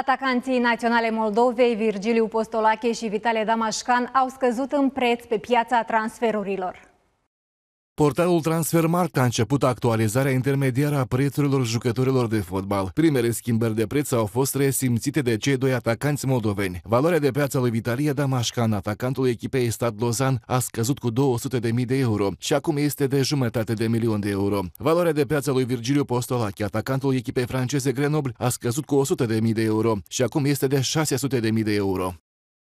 Atacanții naționale Moldovei, Virgiliu Postolache și Vitale Damașcan, au scăzut în preț pe piața transferurilor. Portalul Transfermarkt a început actualizarea intermediară a prețurilor jucătorilor de fotbal. Primele schimbări de preț au fost resimțite de cei doi atacanți moldoveni. Valoarea de piață lui Vitalie Damașcan, atacantul echipei Stad Lozan, a scăzut cu 200.000 de euro și acum este de jumătate de milion de euro. Valoarea de piață lui Virgiliu Postolache, atacantul echipei franceze Grenoble, a scăzut cu 100.000 de euro și acum este de 600.000 de euro.